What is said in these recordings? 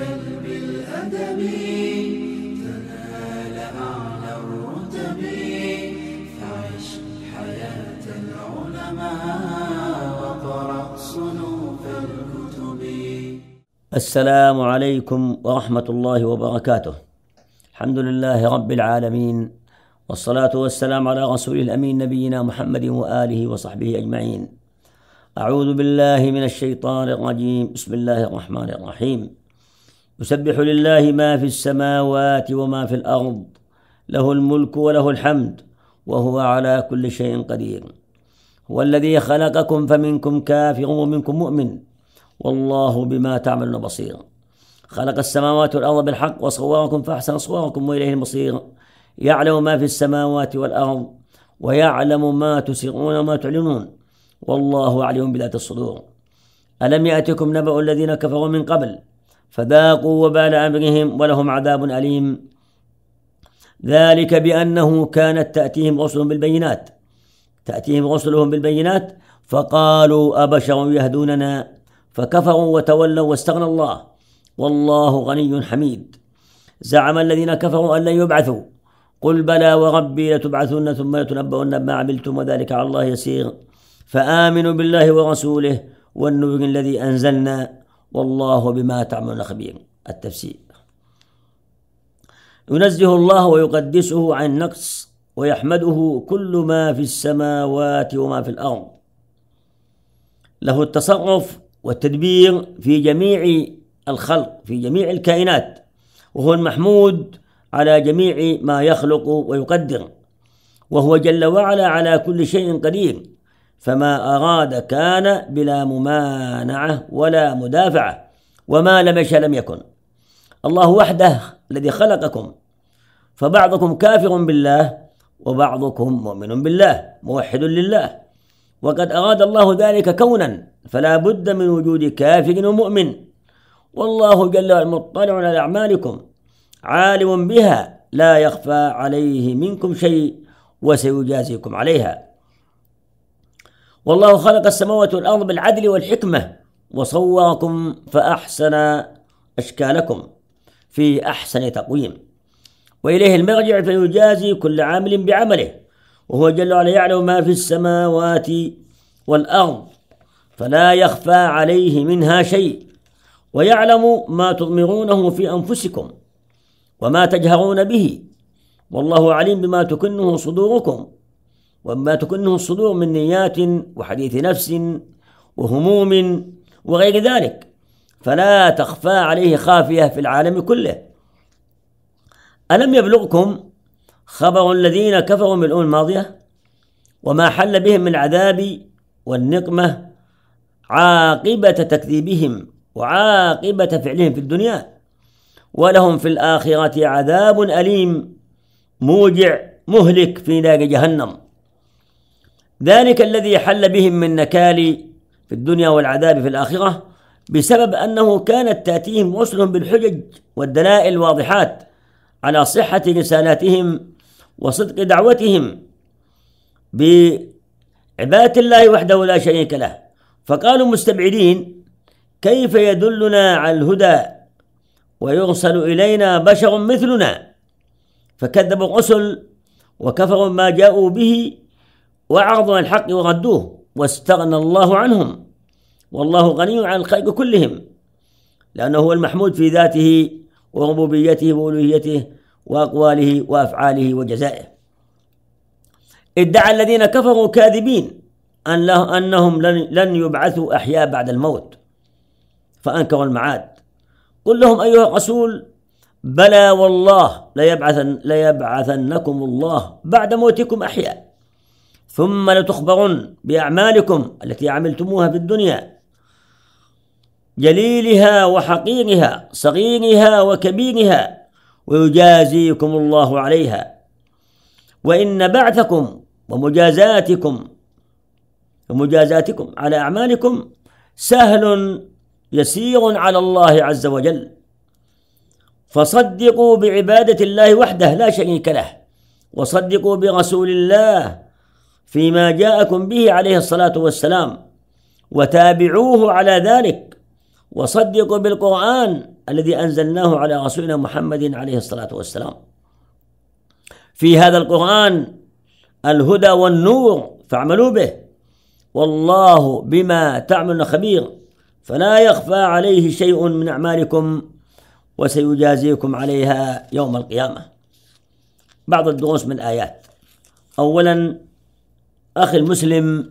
بل بالأدب تنال أعلى الرتب فعش حياة العلماء وقرأ صنوف الكتب السلام عليكم ورحمة الله وبركاته الحمد لله رب العالمين والصلاة والسلام على رسول الأمين نبينا محمد وآله وصحبه أجمعين أعوذ بالله من الشيطان الرجيم بسم الله الرحمن الرحيم يسبح لله ما في السماوات وما في الارض له الملك وله الحمد وهو على كل شيء قدير هو الذي خلقكم فمنكم كافر ومنكم مؤمن والله بما تعملون بصير خلق السماوات والارض بالحق وصوركم فاحسن صوركم واليه المصير يعلم ما في السماوات والارض ويعلم ما تسرون وما تعلنون والله عليم بذات الصدور الم ياتكم نبا الذين كفروا من قبل فذاقوا وبال أمرهم ولهم عذاب أليم ذلك بأنه كانت تأتيهم رسلهم بالبينات تأتيهم رسلهم بالبينات فقالوا أبشر يهدوننا فكفروا وتولوا واستغنى الله والله غني حميد زعم الذين كفروا أن لن يبعثوا قل بلى وربي لتبعثن ثم لتنبؤن بما عملتم وذلك على الله يسير فآمنوا بالله ورسوله والنور الذي أنزلنا والله بما تعملون خبير التفسير ينزه الله ويقدسه عن النقص ويحمده كل ما في السماوات وما في الأرض له التصرف والتدبير في جميع الخلق في جميع الكائنات وهو المحمود على جميع ما يخلق ويقدر وهو جل وعلا على كل شيء قدير فما أراد كان بلا ممانعة ولا مدافعة وما لم يشأ لم يكن الله وحده الذي خلقكم فبعضكم كافر بالله وبعضكم مؤمن بالله موحد لله وقد أراد الله ذلك كونا فلا بد من وجود كافر ومؤمن والله جل وعلا مطلع على أعمالكم عالم بها لا يخفى عليه منكم شيء وسيجازيكم عليها والله خلق السماوات والأرض بالعدل والحكمة وصوركم فأحسن أشكالكم في أحسن تقويم وإليه المرجع فيجازي كل عامل بعمله وهو جل وعلا يعلم ما في السماوات والأرض فلا يخفى عليه منها شيء ويعلم ما تضمرونه في أنفسكم وما تجهرون به والله عليم بما تكنه صدوركم وما تكنه الصدور من نيات وحديث نفس وهموم وغير ذلك فلا تخفى عليه خافية في العالم كله ألم يبلغكم خبر الذين كفروا من الأمم الماضية وما حل بهم من العذاب والنقمة عاقبة تكذيبهم وعاقبة فعلهم في الدنيا ولهم في الآخرة عذاب أليم موجع مهلك في نار جهنم ذلك الذي حل بهم من نكال في الدنيا والعذاب في الآخرة بسبب أنه كانت تأتيهم رسلهم بالحجج والدلائل الواضحات على صحة رسالاتهم وصدق دعوتهم بعبادة الله وحده لا شريك له فقالوا مستبعدين كيف يدلنا على الهدى ويرسل إلينا بشر مثلنا فكذبوا الرسل وكفروا ما جاءوا به وعرضوا عن الحق وردوه واستغنى الله عنهم والله غني عن الخلق كلهم لأنه هو المحمود في ذاته وربوبيته وألوهيته وأقواله وأفعاله وجزائه ادعى الذين كفروا كاذبين أن له أنهم لن, لن يبعثوا أحياء بعد الموت فأنكروا المعاد قل لهم أيها الرسول بلى والله ليبعثن ليبعثنكم الله بعد موتكم أحياء ثم لتخبرن بأعمالكم التي عملتموها في الدنيا جليلها وحقيرها صغيرها وكبيرها ويجازيكم الله عليها وإن بعثكم ومجازاتكم ومجازاتكم على أعمالكم سهل يسير على الله عز وجل فصدقوا بعبادة الله وحده لا شريك له وصدقوا برسول الله فيما جاءكم به عليه الصلاه والسلام وتابعوه على ذلك وصدقوا بالقران الذي انزلناه على رسولنا محمد عليه الصلاه والسلام في هذا القران الهدى والنور فاعملوا به والله بما تعملون خبير فلا يخفى عليه شيء من اعمالكم وسيجازيكم عليها يوم القيامه بعض الدروس من الايات اولا أخي المسلم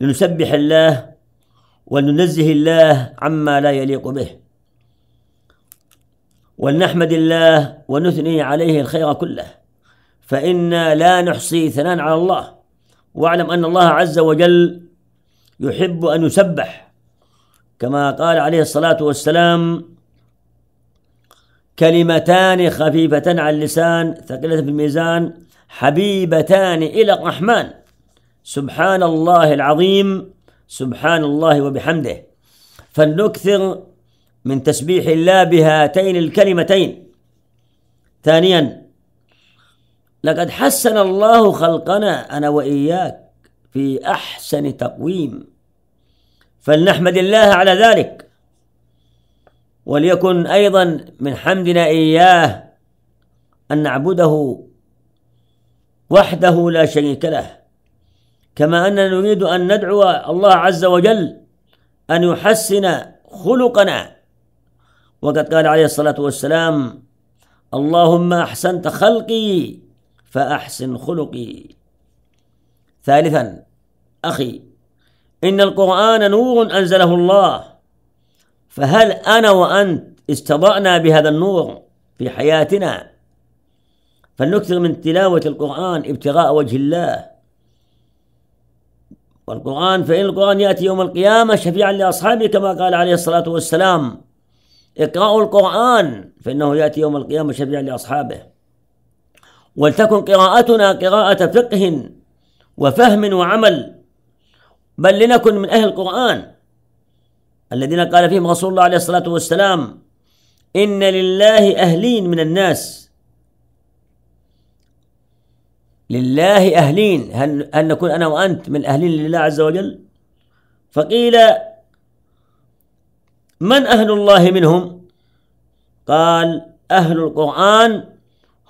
لنسبح الله ولننزه الله عما لا يليق به ولنحمد الله ونثني عليه الخير كله فإنا لا نحصي ثناء على الله واعلم أن الله عز وجل يحب أن يسبح كما قال عليه الصلاة والسلام كلمتان خفيفتان على اللسان ثقيلة في الميزان حبيبتان إلى الرحمن سبحان الله العظيم سبحان الله وبحمده فلنكثر من تسبيح الله بهاتين الكلمتين ثانيا لقد حسن الله خلقنا انا واياك في احسن تقويم فلنحمد الله على ذلك وليكن ايضا من حمدنا اياه ان نعبده وحده لا شريك له كما أننا نريد أن ندعو الله عز وجل أن يحسن خلقنا وقد قال عليه الصلاة والسلام اللهم أحسنت خلقي فأحسن خلقي ثالثا أخي إن القرآن نور أنزله الله فهل أنا وأنت استضأنا بهذا النور في حياتنا فلنكثر من تلاوة القرآن ابتغاء وجه الله والقرآن فإن القرآن يأتي يوم القيامة شفيعا لأصحابه كما قال عليه الصلاة والسلام اقرأوا القرآن فإنه يأتي يوم القيامة شفيعا لأصحابه ولتكن قراءتنا قراءة فقه وفهم وعمل بل لنكن من أهل القرآن الذين قال فيهم رسول الله عليه الصلاة والسلام إن لله أهلين من الناس لله أهلين هل, هل نكون أنا وأنت من أهلين لله عز وجل فقيل من أهل الله منهم قال أهل القرآن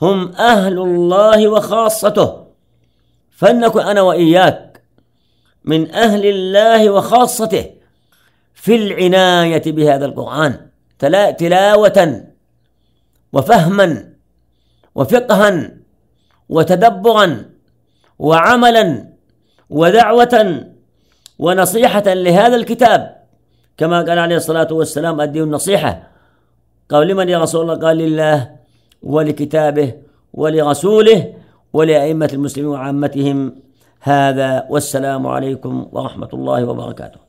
هم أهل الله وخاصته فلنكن أنا وإياك من أهل الله وخاصته في العناية بهذا القرآن تلاوة وفهما وفقها وتدبرا وعملا ودعوة ونصيحة لهذا الكتاب كما قال عليه الصلاة والسلام الدين النصيحة قال لمن يا رسول الله قال لله ولكتابه ولرسوله ولأئمة المسلمين وعامتهم هذا والسلام عليكم ورحمة الله وبركاته